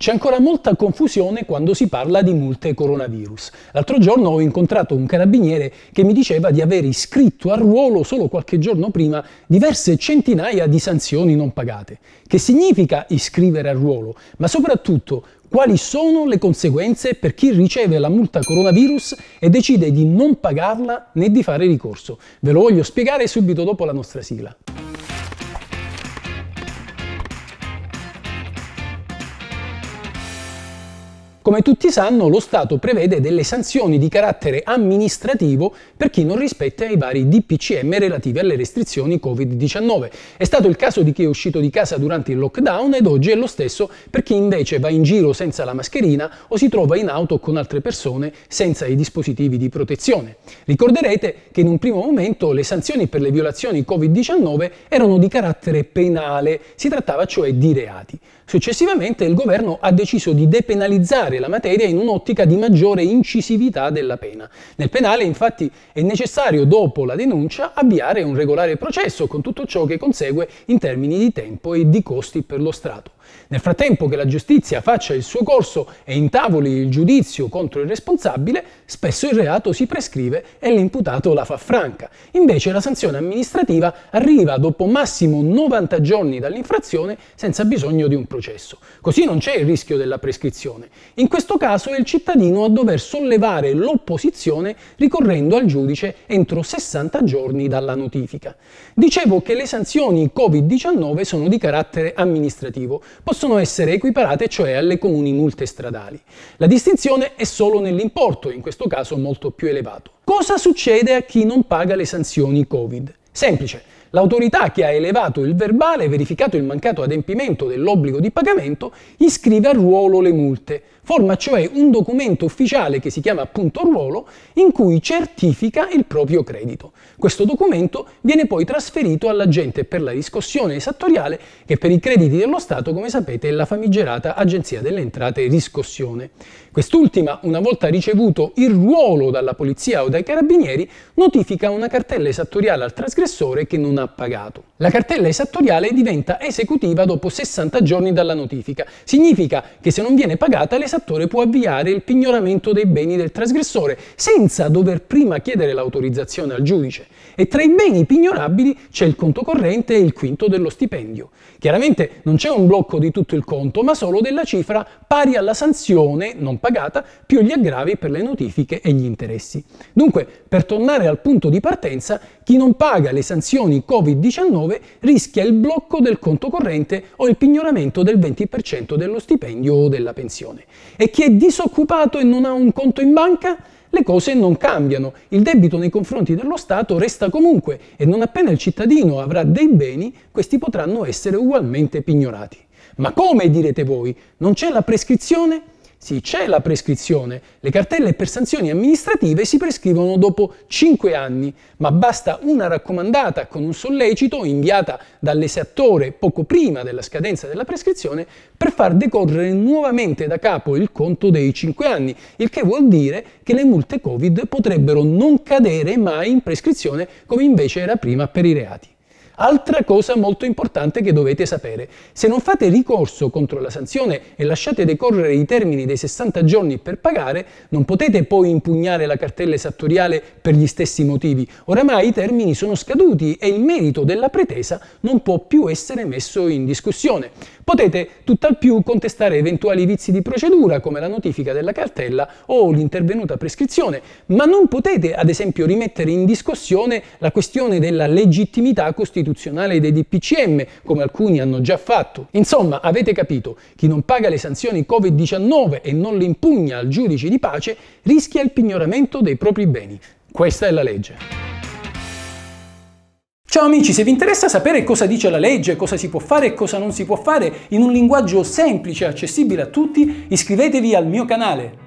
C'è ancora molta confusione quando si parla di multe coronavirus. L'altro giorno ho incontrato un carabiniere che mi diceva di aver iscritto a ruolo solo qualche giorno prima diverse centinaia di sanzioni non pagate. Che significa iscrivere a ruolo? Ma soprattutto quali sono le conseguenze per chi riceve la multa coronavirus e decide di non pagarla né di fare ricorso? Ve lo voglio spiegare subito dopo la nostra sigla. Come tutti sanno, lo Stato prevede delle sanzioni di carattere amministrativo per chi non rispetta i vari DPCM relativi alle restrizioni Covid-19. È stato il caso di chi è uscito di casa durante il lockdown ed oggi è lo stesso per chi invece va in giro senza la mascherina o si trova in auto con altre persone senza i dispositivi di protezione. Ricorderete che in un primo momento le sanzioni per le violazioni Covid-19 erano di carattere penale, si trattava cioè di reati. Successivamente il governo ha deciso di depenalizzare la materia in un'ottica di maggiore incisività della pena. Nel penale infatti è necessario dopo la denuncia avviare un regolare processo con tutto ciò che consegue in termini di tempo e di costi per lo Stato. Nel frattempo che la giustizia faccia il suo corso e intavoli il giudizio contro il responsabile, spesso il reato si prescrive e l'imputato la fa franca. Invece la sanzione amministrativa arriva dopo massimo 90 giorni dall'infrazione senza bisogno di un processo. Così non c'è il rischio della prescrizione. In questo caso è il cittadino a dover sollevare l'opposizione ricorrendo al giudice entro 60 giorni dalla notifica. Dicevo che le sanzioni Covid-19 sono di carattere amministrativo, possono essere equiparate cioè alle comuni multe stradali. La distinzione è solo nell'importo, in questo caso molto più elevato. Cosa succede a chi non paga le sanzioni Covid? Semplice. L'autorità che ha elevato il verbale, verificato il mancato adempimento dell'obbligo di pagamento, iscrive a ruolo le multe, forma cioè un documento ufficiale che si chiama appunto ruolo, in cui certifica il proprio credito. Questo documento viene poi trasferito all'agente per la riscossione esattoriale, che per i crediti dello Stato, come sapete, è la famigerata Agenzia delle Entrate Riscossione. Quest'ultima, una volta ricevuto il ruolo dalla polizia o dai carabinieri, notifica una cartella esattoriale al trasgressore che non ha pagato. La cartella esattoriale diventa esecutiva dopo 60 giorni dalla notifica. Significa che se non viene pagata l'esattore può avviare il pignoramento dei beni del trasgressore senza dover prima chiedere l'autorizzazione al giudice. E tra i beni pignorabili c'è il conto corrente e il quinto dello stipendio. Chiaramente non c'è un blocco di tutto il conto, ma solo della cifra pari alla sanzione non impagata, più gli aggravi per le notifiche e gli interessi. Dunque, per tornare al punto di partenza, chi non paga le sanzioni Covid-19 rischia il blocco del conto corrente o il pignoramento del 20% dello stipendio o della pensione. E chi è disoccupato e non ha un conto in banca? le cose non cambiano. Il debito nei confronti dello Stato resta comunque e non appena il cittadino avrà dei beni, questi potranno essere ugualmente pignorati. Ma come direte voi? Non c'è la prescrizione? Sì, c'è la prescrizione. Le cartelle per sanzioni amministrative si prescrivono dopo 5 anni, ma basta una raccomandata con un sollecito inviata dall'esattore poco prima della scadenza della prescrizione per far decorrere nuovamente da capo il conto dei 5 anni, il che vuol dire che le multe Covid potrebbero non cadere mai in prescrizione come invece era prima per i reati. Altra cosa molto importante che dovete sapere, se non fate ricorso contro la sanzione e lasciate decorrere i termini dei 60 giorni per pagare, non potete poi impugnare la cartella esattoriale per gli stessi motivi. Oramai i termini sono scaduti e il merito della pretesa non può più essere messo in discussione. Potete tutt'al più contestare eventuali vizi di procedura come la notifica della cartella o l'intervenuta prescrizione, ma non potete ad esempio rimettere in discussione la questione della legittimità costituzionale dei DPCM, come alcuni hanno già fatto. Insomma, avete capito, chi non paga le sanzioni Covid-19 e non le impugna al giudice di pace rischia il pignoramento dei propri beni. Questa è la legge. Ciao amici, se vi interessa sapere cosa dice la legge, cosa si può fare e cosa non si può fare in un linguaggio semplice e accessibile a tutti, iscrivetevi al mio canale.